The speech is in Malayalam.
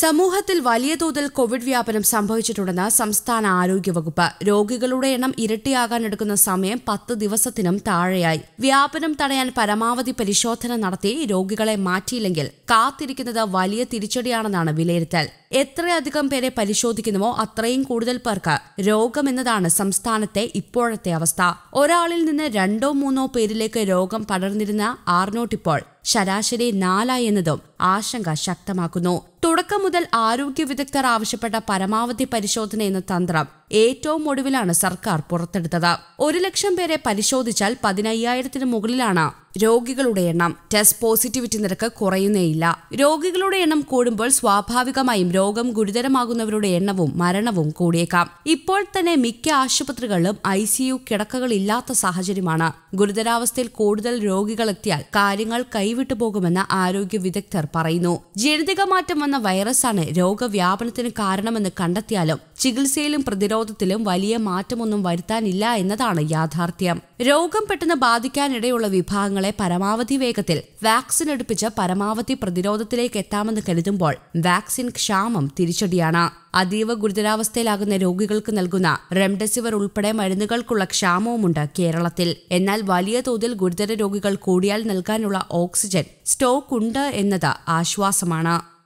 സമൂഹത്തിൽ വലിയ തോതിൽ കോവിഡ് വ്യാപനം സംഭവിച്ചിട്ടുണ്ടെന്ന് സംസ്ഥാന ആരോഗ്യവകുപ്പ് രോഗികളുടെ എണ്ണം ഇരട്ടിയാകാൻ എടുക്കുന്ന സമയം പത്ത് ദിവസത്തിനും താഴെയായി വ്യാപനം തടയാൻ പരമാവധി പരിശോധന നടത്തി രോഗികളെ മാറ്റിയില്ലെങ്കിൽ കാത്തിരിക്കുന്നത് വലിയ തിരിച്ചടിയാണെന്നാണ് വിലയിരുത്തൽ എത്രയധികം പേരെ പരിശോധിക്കുന്നുവോ അത്രയും കൂടുതൽ പേർക്ക് രോഗമെന്നതാണ് സംസ്ഥാനത്തെ ഇപ്പോഴത്തെ അവസ്ഥ ഒരാളിൽ നിന്ന് രണ്ടോ മൂന്നോ പേരിലേക്ക് രോഗം പടർന്നിരുന്ന ആർനോട്ടിപ്പോൾ ശരാശരി നാലായി എന്നതും ആശങ്ക ശക്തമാക്കുന്നു തുടക്കം മുതൽ ആരോഗ്യ വിദഗ്ധർ ആവശ്യപ്പെട്ട പരമാവധി പരിശോധന എന്ന തന്ത്രം ഏറ്റവും ഒടുവിലാണ് സർക്കാർ പുറത്തെടുത്തത് ഒരു ലക്ഷം പേരെ പരിശോധിച്ചാൽ പതിനയ്യായിരത്തിന് മുകളിലാണ് രോഗികളുടെ എണ്ണം ടെസ്റ്റ് പോസിറ്റിവിറ്റി നിരക്ക് കുറയുന്നേയില്ല രോഗികളുടെ എണ്ണം കൂടുമ്പോൾ സ്വാഭാവികമായും രോഗം ഗുരുതരമാകുന്നവരുടെ എണ്ണവും മരണവും കൂടിയേക്കാം ഇപ്പോൾ തന്നെ മിക്ക ആശുപത്രികളിലും ഐ സി യു കിടക്കകളില്ലാത്ത സാഹചര്യമാണ് ഗുരുതരാവസ്ഥയിൽ കൂടുതൽ രോഗികളെത്തിയാൽ കാര്യങ്ങൾ കൈവിട്ടു പോകുമെന്ന് ആരോഗ്യ വിദഗ്ധർ പറയുന്നു ജനിതക മാറ്റം പടരുന്ന വൈറസാണ് രോഗവ്യാപനത്തിന് കാരണമെന്ന് കണ്ടെത്തിയാലും ചികിത്സയിലും പ്രതിരോധത്തിലും വലിയ മാറ്റമൊന്നും വരുത്താനില്ല എന്നതാണ് യാഥാർത്ഥ്യം രോഗം പെട്ടെന്ന് ബാധിക്കാനിടയുള്ള വിഭാഗങ്ങളെ പരമാവധി വേഗത്തിൽ വാക്സിൻ എടുപ്പിച്ച് പരമാവധി പ്രതിരോധത്തിലേക്ക് എത്താമെന്ന് കരുതുമ്പോൾ വാക്സിൻ ക്ഷാമം തിരിച്ചടിയാണ് അതീവ ഗുരുതരാവസ്ഥയിലാകുന്ന രോഗികൾക്ക് നൽകുന്ന റെംഡെസിവർ ഉൾപ്പെടെ മരുന്നുകൾക്കുള്ള ക്ഷാമവുമുണ്ട് കേരളത്തിൽ എന്നാൽ വലിയ തോതിൽ ഗുരുതര രോഗികൾ കൂടിയാൽ നൽകാനുള്ള ഓക്സിജൻ സ്റ്റോക്ക് ഉണ്ട് എന്നത് ആശ്വാസമാണ്